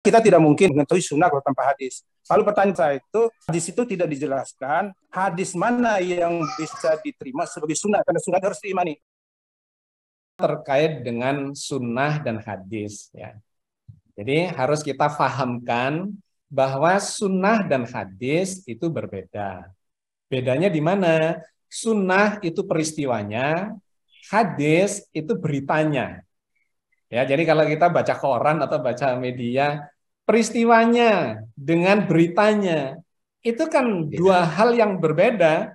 Kita tidak mungkin mengetahui sunnah kalau tanpa hadis. Lalu pertanyaan saya itu, di situ tidak dijelaskan, hadis mana yang bisa diterima sebagai sunnah, karena sunnah harus diimani. Terkait dengan sunnah dan hadis. ya. Jadi harus kita fahamkan bahwa sunnah dan hadis itu berbeda. Bedanya di mana? Sunnah itu peristiwanya, hadis itu beritanya. Ya, jadi kalau kita baca koran atau baca media, peristiwanya dengan beritanya itu kan Bisa. dua hal yang berbeda.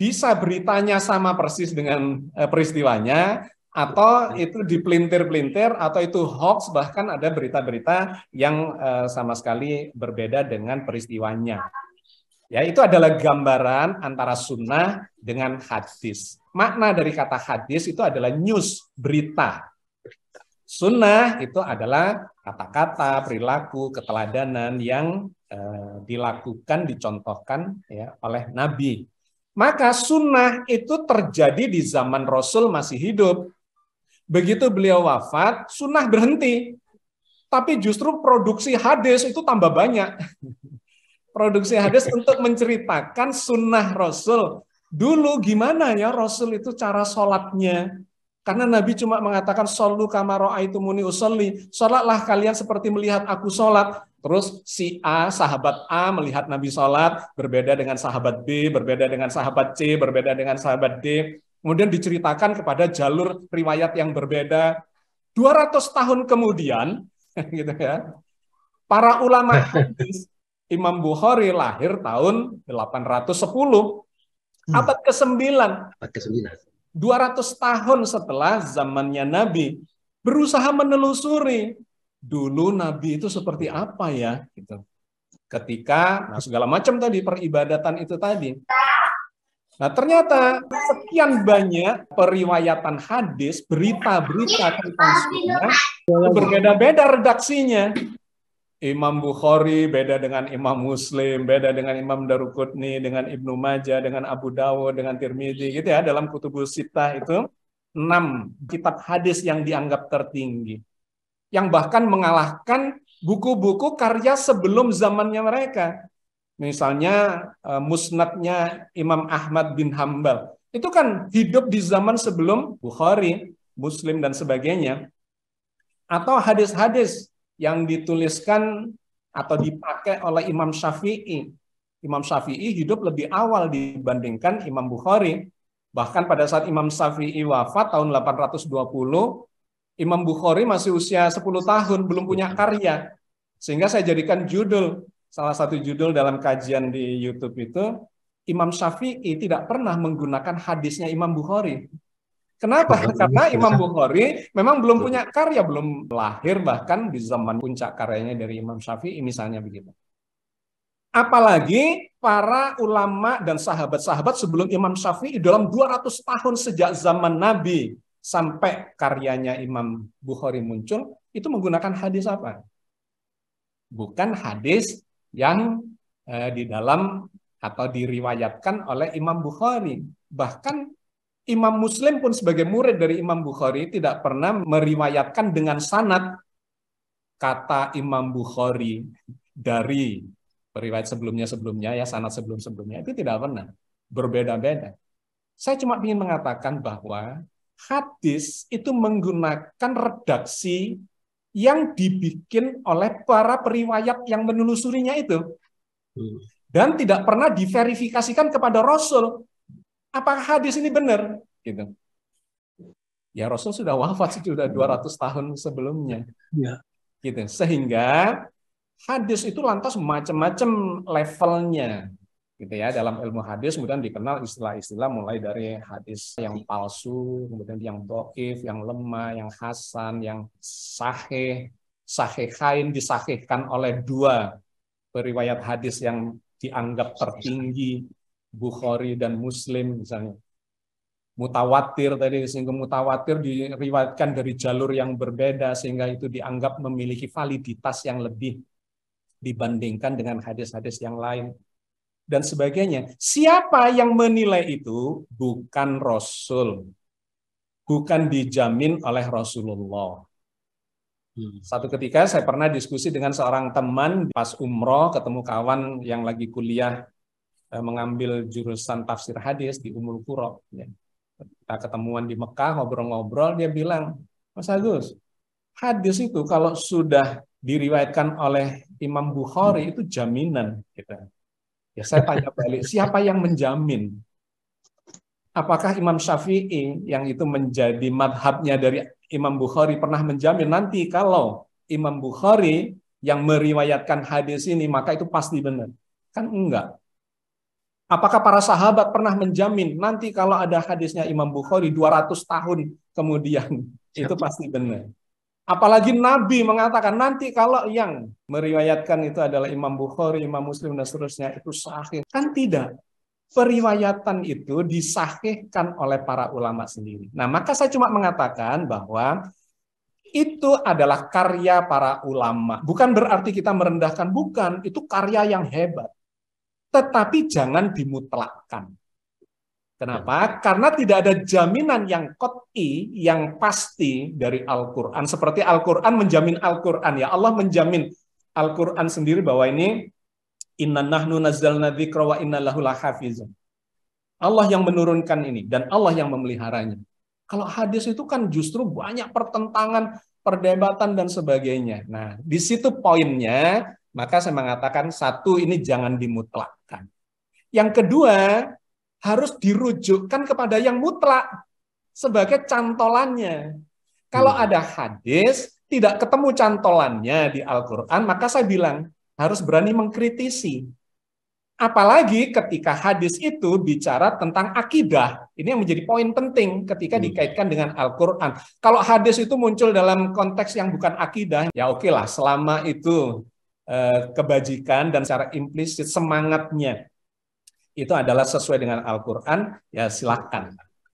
Bisa beritanya sama persis dengan eh, peristiwanya, atau iya. itu dipelintir-pelintir, atau itu hoax, bahkan ada berita-berita yang eh, sama sekali berbeda dengan peristiwanya. Ya, itu adalah gambaran antara sunnah dengan hadis. Makna dari kata hadis itu adalah news, berita. Sunnah itu adalah kata-kata, perilaku, keteladanan yang e, dilakukan, dicontohkan ya, oleh Nabi. Maka sunnah itu terjadi di zaman Rasul masih hidup. Begitu beliau wafat, sunnah berhenti. Tapi justru produksi hadis itu tambah banyak. produksi hadis untuk menceritakan sunnah Rasul. Dulu gimana ya Rasul itu cara sholatnya, karena Nabi cuma mengatakan solu kamaro aitumuni usolli, sholatlah kalian seperti melihat aku sholat. Terus si A, sahabat A melihat Nabi sholat, berbeda dengan sahabat B, berbeda dengan sahabat C, berbeda dengan sahabat D. Kemudian diceritakan kepada jalur riwayat yang berbeda. 200 tahun kemudian, gitu ya, para ulama hadis, Imam Bukhari lahir tahun 810, hmm. abad ke-9. Abad ke-9 200 tahun setelah zamannya Nabi, berusaha menelusuri dulu Nabi itu seperti apa ya gitu. Ketika nah segala macam tadi peribadatan itu tadi. Nah ternyata sekian banyak periwayatan hadis, berita-berita tentang sunnah berbeda-beda redaksinya. Imam Bukhari beda dengan Imam Muslim, beda dengan Imam Daruqutni dengan Ibnu Majah, dengan Abu Dawud, dengan Tirmidzi gitu ya dalam Kutubus Sittah itu enam kitab hadis yang dianggap tertinggi. Yang bahkan mengalahkan buku-buku karya sebelum zamannya mereka. Misalnya eh, musnadnya Imam Ahmad bin Hambal. Itu kan hidup di zaman sebelum Bukhari, Muslim dan sebagainya. Atau hadis-hadis yang dituliskan atau dipakai oleh Imam Syafi'i. Imam Syafi'i hidup lebih awal dibandingkan Imam Bukhari. Bahkan pada saat Imam Syafi'i wafat tahun 820, Imam Bukhari masih usia 10 tahun, belum punya karya. Sehingga saya jadikan judul, salah satu judul dalam kajian di YouTube itu, Imam Syafi'i tidak pernah menggunakan hadisnya Imam Bukhari. Kenapa? Karena Imam Bukhari memang belum punya karya, belum lahir bahkan di zaman puncak karyanya dari Imam Syafi'i misalnya begitu. Apalagi para ulama dan sahabat-sahabat sebelum Imam Syafi'i dalam 200 tahun sejak zaman Nabi sampai karyanya Imam Bukhari muncul, itu menggunakan hadis apa? Bukan hadis yang eh, di dalam atau diriwayatkan oleh Imam Bukhari. Bahkan Imam Muslim pun sebagai murid dari Imam Bukhari tidak pernah meriwayatkan dengan sanat kata Imam Bukhari dari periwayat sebelumnya-sebelumnya ya sanat sebelum-sebelumnya itu tidak pernah berbeda-beda. Saya cuma ingin mengatakan bahwa hadis itu menggunakan redaksi yang dibikin oleh para periwayat yang menelusurinya itu. Hmm. Dan tidak pernah diverifikasikan kepada Rasul apakah hadis ini benar? Gitu. Ya Rasul sudah wafat sudah 200 tahun sebelumnya. Ya. Gitu. Sehingga hadis itu lantas macam-macam levelnya gitu ya dalam ilmu hadis kemudian dikenal istilah-istilah mulai dari hadis yang palsu kemudian yang doif yang lemah yang hasan yang sahih kain disahihkan oleh dua periwayat hadis yang dianggap tertinggi Bukhari dan Muslim misalnya. Mutawatir tadi sehingga mutawatir diriwayatkan dari jalur yang berbeda sehingga itu dianggap memiliki validitas yang lebih dibandingkan dengan hadis-hadis yang lain dan sebagainya. Siapa yang menilai itu bukan Rasul, bukan dijamin oleh Rasulullah. Hmm. Satu ketika saya pernah diskusi dengan seorang teman pas umroh, ketemu kawan yang lagi kuliah Eh, mengambil jurusan tafsir hadis di Umul Kurok. Ya. Kita ketemuan di Mekah, ngobrol-ngobrol, dia bilang, Mas Agus, hadis itu kalau sudah diriwayatkan oleh Imam Bukhari itu jaminan. Gitu. Ya saya tanya balik, siapa yang menjamin? Apakah Imam Syafi'i yang itu menjadi madhabnya dari Imam Bukhari pernah menjamin nanti kalau Imam Bukhari yang meriwayatkan hadis ini maka itu pasti benar? Kan enggak Apakah para sahabat pernah menjamin nanti kalau ada hadisnya Imam Bukhari 200 tahun kemudian itu pasti benar. Apalagi Nabi mengatakan nanti kalau yang meriwayatkan itu adalah Imam Bukhari, Imam Muslim dan seterusnya itu sahih. Kan tidak. Periwayatan itu disahihkan oleh para ulama sendiri. Nah, maka saya cuma mengatakan bahwa itu adalah karya para ulama. Bukan berarti kita merendahkan, bukan. Itu karya yang hebat tetapi jangan dimutlakkan. Kenapa? Ya. Karena tidak ada jaminan yang kot'i, yang pasti dari Al-Quran. Seperti Al-Quran menjamin Al-Quran. Ya Allah menjamin Al-Quran sendiri bahwa ini inna nahnu nazzalna dzikra wa inna lahu lahafizun. Allah yang menurunkan ini dan Allah yang memeliharanya. Kalau hadis itu kan justru banyak pertentangan, perdebatan dan sebagainya. Nah, di situ poinnya maka saya mengatakan satu ini jangan dimutlakkan. Yang kedua harus dirujukkan kepada yang mutlak sebagai cantolannya. Kalau hmm. ada hadis tidak ketemu cantolannya di Al-Qur'an, maka saya bilang harus berani mengkritisi. Apalagi ketika hadis itu bicara tentang akidah. Ini yang menjadi poin penting ketika hmm. dikaitkan dengan Al-Quran. Kalau hadis itu muncul dalam konteks yang bukan akidah, ya oke lah selama itu Eh, kebajikan dan secara implisit semangatnya itu adalah sesuai dengan Al-Quran, ya silakan.